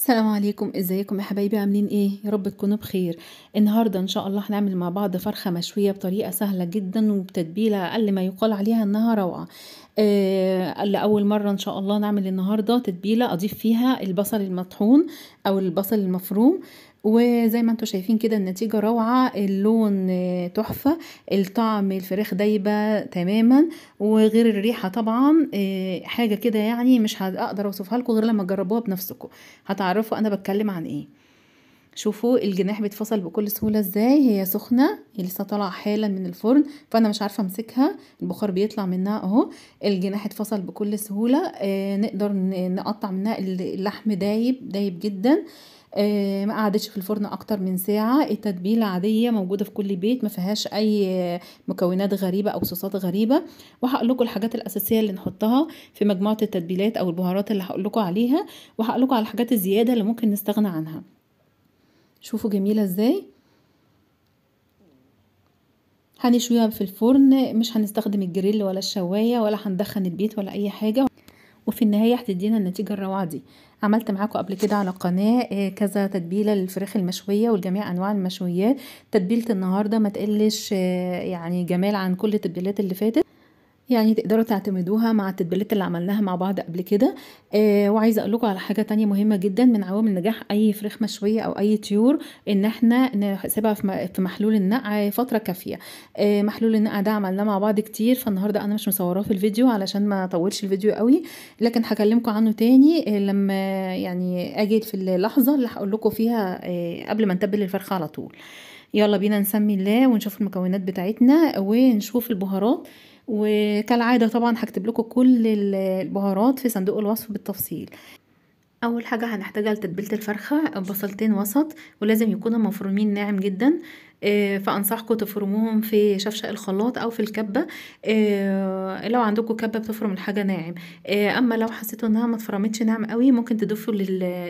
السلام عليكم ازيكم يا حبايبي عاملين ايه يا رب تكونوا بخير النهارده ان شاء الله هنعمل مع بعض فرخه مشويه بطريقه سهله جدا وبتتبيله اقل ما يقال عليها انها روعه آه، لأول مرة إن شاء الله نعمل النهاردة تتبيلة أضيف فيها البصل المطحون أو البصل المفروم وزي ما انتم شايفين كده النتيجة روعة اللون آه، تحفة الطعم الفراخ دايبة تماما وغير الريحة طبعا آه، حاجة كده يعني مش هقدر اوصفها لكم غير لما تجربوها بنفسكم هتعرفوا انا بتكلم عن ايه شوفوا الجناح بيتفصل بكل سهولة ازاي هي سخنة هي لسه طالعة حالا من الفرن فانا مش عارفة امسكها البخار بيطلع منها اهو الجناح اتفصل بكل سهولة آه نقدر نقطع منها اللحم دايب دايب جدا آه ما قعدتش في الفرن اكتر من ساعة التتبيلة عادية موجودة في كل بيت ما فيهاش اي مكونات غريبة او صوصات غريبة وهقول الحاجات الاساسية اللي نحطها في مجموعة التتبيلات او البهارات اللي هقول عليها وهقول على الحاجات الزيادة اللي ممكن نستغنى عنها شوفوا جميلة ازاي هنشويها في الفرن مش هنستخدم الجريل ولا الشواية ولا هندخن البيت ولا اي حاجة وفي النهاية هتدينا النتيجة الروعة دي عملت معاكم قبل كده على قناة آه، كذا تتبيلة للفراخ المشوية ولجميع أنواع المشويات تتبيلة النهاردة ما تقلش آه، يعني جمال عن كل التتبيلات اللي فاتت يعني تقدروا تعتمدوها مع التتبيلات اللي عملناها مع بعض قبل كده آه وعايزه اقول لكم على حاجه تانية مهمه جدا من عوامل نجاح اي فراخ مشويه او اي طيور ان احنا نسيبها في محلول النقع فتره كافيه آه محلول النقع ده عملناه مع بعض كتير فالنهارده انا مش مصوراه في الفيديو علشان ما اطولش الفيديو قوي لكن هكلمكم عنه تاني آه لما يعني اجي في اللحظه اللي هقول لكم فيها آه قبل ما نتبل الفرخه على طول يلا بينا نسمي الله ونشوف المكونات بتاعتنا ونشوف البهارات وكالعادة طبعا هكتب لكم كل البهارات في صندوق الوصف بالتفصيل اول حاجه هنحتاجها لتتبيله الفرخه بصلتين وسط ولازم يكونوا مفرومين ناعم جدا آه، فانصحكم تفرموهم في شفشق الخلاط او في الكبه آه، لو عندكم كبه بتفرم الحاجه ناعم آه، اما لو حسيتوا انها ما تفرمتش ناعم قوي ممكن تضيفوا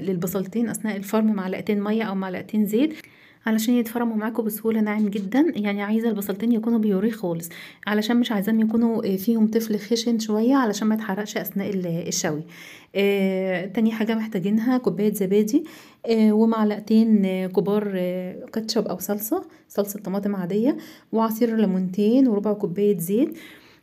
للبصلتين اثناء الفرم معلقتين ميه او معلقتين زيت علشان يتفرموا معاكم بسهوله ناعم جدا يعني عايزه البصلتين يكونوا بيوري خالص علشان مش عايزاهم يكونوا آه، فيهم طفل خشن شويه علشان ما يتحرقش اثناء الشوي آه تاني حاجه محتاجينها كوبايه زبادي آه ومعلقتين آه، كبار آه كاتشب او صلصه صلصه طماطم عاديه وعصير ليمونتين وربع كوبايه زيت آه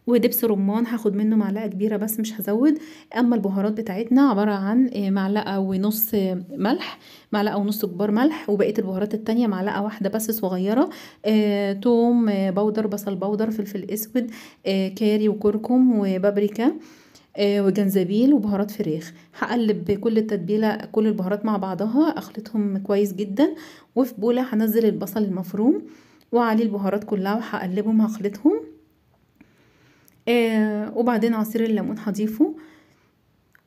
ودبس رمان هاخد منه معلقه كبيره بس مش هزود اما البهارات بتاعتنا عباره عن آه، معلقه ونص ملح معلقه ونص كبار ملح وبقيه البهارات التانية معلقه واحده بس صغيره آه، توم آه، بودر بصل بودر فلفل اسود آه، كاري وكركم وبابريكا آه، وجنزبيل وبهارات فريخ هقلب كل التتبيله كل البهارات مع بعضها اخلطهم كويس جدا وفي بوله هنزل البصل المفروم وعليه البهارات كلها وهقلبهم هخلطهم آه، وبعدين عصير الليمون هضيفه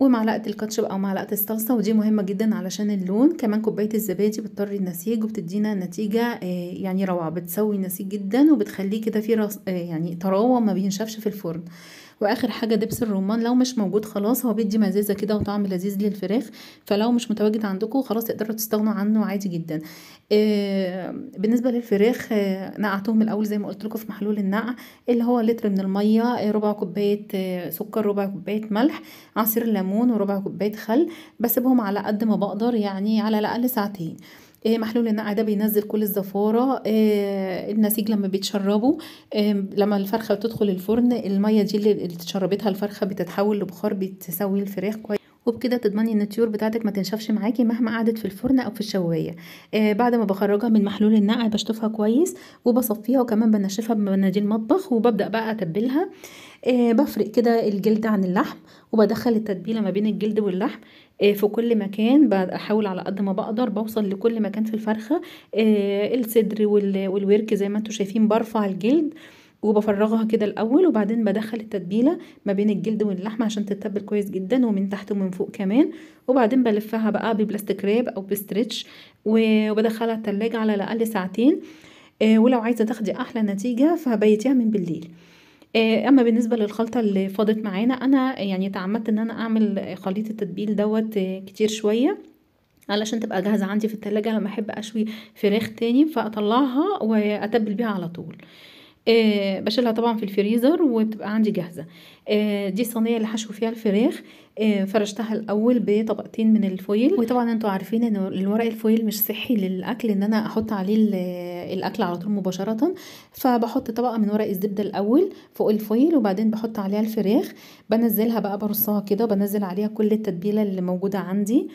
ومعلقه الكاتشب او معلقه الصلصه ودي مهمه جدا علشان اللون كمان كوبايه الزبادي بتطري النسيج وبتدينا نتيجه آه، يعني روعه بتسوي النسيج جدا وبتخليه كده في آه، يعني طراوه ما بينشفش في الفرن واخر حاجه دبس الرمان لو مش موجود خلاص هو بيدي مزازه كده وطعم لذيذ للفراخ فلو مش متواجد عندكم خلاص تقدروا تستغنوا عنه عادي جدا آه، بالنسبه للفراخ آه، نقعتهم الاول زي ما قلت لكم في محلول النقع اللي هو لتر من الميه آه، ربع كوبايه سكر ربع كوبايه ملح عصير ليمون وربع كوبايه خل بسيبهم على قد ما بقدر يعني على الاقل ساعتين إيه، محلول النقع ده بينزل كل الزفاره إيه، النسيج لما إيه لما الفرخه بتدخل الفرن الميه دي اللي اتشربتها الفرخه بتتحول لبخار بتسوي الفراخ كويس وبكده تضمني ان الطيور بتاعتك ما تنشفش معاكي مهما قعدت في الفرن او في الشوايه آه بعد ما بخرجها من محلول النقع بشطفها كويس وبصفيها وكمان بنشفها بمناديل مطبخ وببدا بقى اتبلها آه بفرق كده الجلد عن اللحم وبدخل التتبيله ما بين الجلد واللحم آه في كل مكان بحاول على قد ما بقدر بوصل لكل مكان في الفرخه آه الصدر والورك زي ما انتم شايفين برفع الجلد وبفرغها كده الاول وبعدين بدخل التتبيله ما بين الجلد واللحمه عشان تتبل كويس جدا ومن تحت ومن فوق كمان وبعدين بلفها بقى ببلاستيك راب او بستريتش وبدخلها التلاجة على الاقل ساعتين آه، ولو عايزه تاخدي احلى نتيجه فبيتيها من بالليل آه، اما بالنسبه للخلطه اللي فاضت معانا انا يعني تعمدت ان انا اعمل خليط التتبيل دوت آه، كتير شويه علشان تبقى جاهزه عندي في التلاجة لما احب اشوي فراخ تاني فاطلعها واتبل بيها على طول آه، بشيلها طبعًا في الفريزر وبتبقى عندي جاهزة. آه، دي الصينية اللي حشو فيها الفراخ آه، فرشتها الأول بطبقتين من الفويل، وطبعًا انتوا عارفين إن الورق الفويل مش صحّي للأكل إن أنا أحط عليه الأكل على طول مباشرةً، فبحط طبقة من ورق الزبدة الأول فوق الفويل وبعدين بحط عليها الفراخ، بنزلها بقى برصها كده بنزل عليها كل التتبيلة اللي موجودة عندي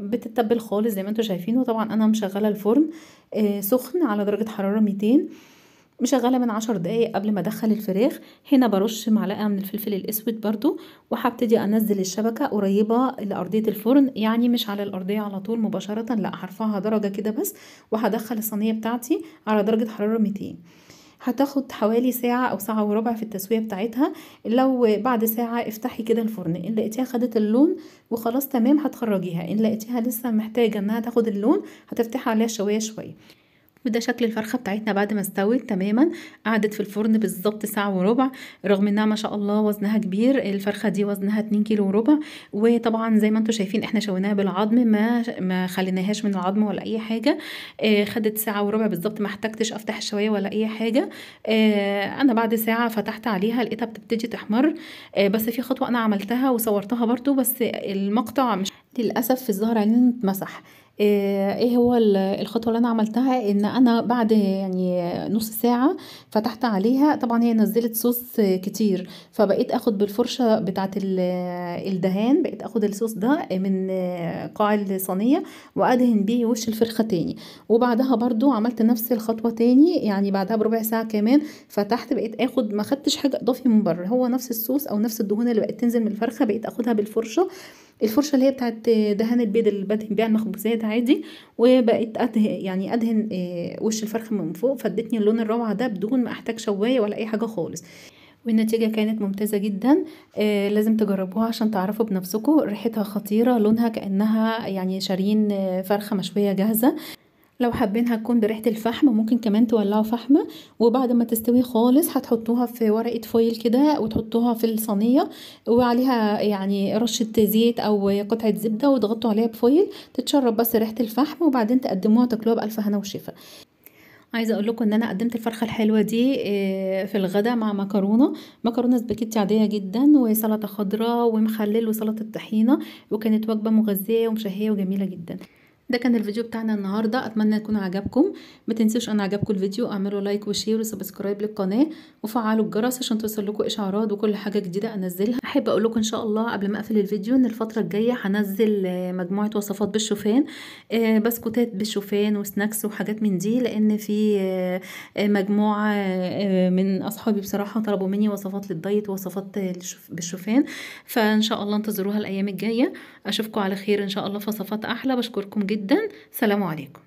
بتتبل خالص زي ما انتوا شايفين، وطبعًا أنا مشغّلة الفرن سخن على درجة حرارة 200 مشغلة من عشر دقايق قبل ما أدخل الفراخ هنا برش معلقة من الفلفل الأسود برضو وهبتدي أنزل الشبكة قريبة لأرضية الفرن يعني مش على الأرضية على طول مباشرة لأ هرفعها درجة كده بس وهدخل الصينية بتاعتي على درجة حرارة 200 هتاخد حوالي ساعة أو ساعة وربع في التسوية بتاعتها لو بعد ساعة افتحي كده الفرن إن لقيتيها خدت اللون وخلاص تمام هتخرجيها إن لقيتيها لسه محتاجة إنها تاخد اللون هتفتحي عليها شوية شوية وده شكل الفرخه بتاعتنا بعد ما استوت تماما قعدت في الفرن بالظبط ساعه وربع رغم انها ما شاء الله وزنها كبير الفرخه دي وزنها 2 كيلو وربع وطبعا زي ما انتم شايفين احنا شويناها بالعظم ما ما خليناهاش من العظم ولا اي حاجه آه خدت ساعه وربع بالظبط ما احتجتش افتح الشوايه ولا اي حاجه آه انا بعد ساعه فتحت عليها لقيتها بتبتدي تحمر آه بس في خطوه انا عملتها وصورتها برضو بس المقطع مش للاسف في الظهر علينا اتمسح آه، ايه هو الخطوه اللي انا عملتها ان انا بعد يعني نص ساعه فتحت عليها طبعا هي نزلت صوص كتير فبقيت اخد بالفرشه بتاعه الدهان بقيت اخد الصوص ده من قاع الصينيه وادهن بيه وش الفرخه تاني وبعدها برضو عملت نفس الخطوه تاني يعني بعدها بربع ساعه كمان فتحت بقيت اخد ما خدتش حاجه اضافي من بره هو نفس الصوص او نفس الدهون اللي بقت تنزل من الفرخه بقيت اخدها بالفرشه الفرشه اللي هي بتاعت دهان البيض اللي بدهن بيها المخبوزات عادي وبقيت ادهن يعني ادهن آه، وش الفرخ من فوق فادتني اللون الروعه ده بدون ما احتاج شوايه ولا اي حاجه خالص والنتيجة كانت ممتازة جدا آه لازم تجربوها عشان تعرفوا بنفسكم ريحتها خطيرة لونها كأنها يعني شارين آه، فرخة مشوية جاهزة لو حابين هتكون بريحة الفحم ممكن كمان تولعوا فحمة وبعد ما تستوي خالص هتحطوها في ورقة فويل كده وتحطوها في الصينية وعليها يعني رشة زيت أو قطعة زبدة وتغطوا عليها بفويل تتشرب بس ريحة الفحم وبعدين تقدموها تاكلوها بألف هنا وشفا عايزه اقول لكم ان انا قدمت الفرخه الحلوه دي آه، في الغداء مع مكرونه مكرونه سباكيتي عاديه جدا وسلطه خضراء ومخلل وسلطه طحينه وكانت وجبه مغذيه ومشهيه وجميله جدا ده كان الفيديو بتاعنا النهارده اتمنى يكون عجبكم ما تنسوش ان عجبكم الفيديو اعملوا لايك وشير وسبسكرايب للقناه وفعلوا الجرس عشان توصل لكم اشعارات وكل حاجه جديده انزلها احب اقول لكم ان شاء الله قبل ما اقفل الفيديو ان الفتره الجايه هنزل آه، مجموعه وصفات بالشوفان آه، بسكوتات بالشوفان وسناكس وحاجات من دي لان في آه، مجموعه من اصحابي بصراحه طلبوا مني وصفات للدايت ووصفات بالشوفان فان شاء الله انتظروها الايام الجايه اشوفكم على خير ان شاء الله في وصفات احلى بشكركم جدا جدا سلام عليكم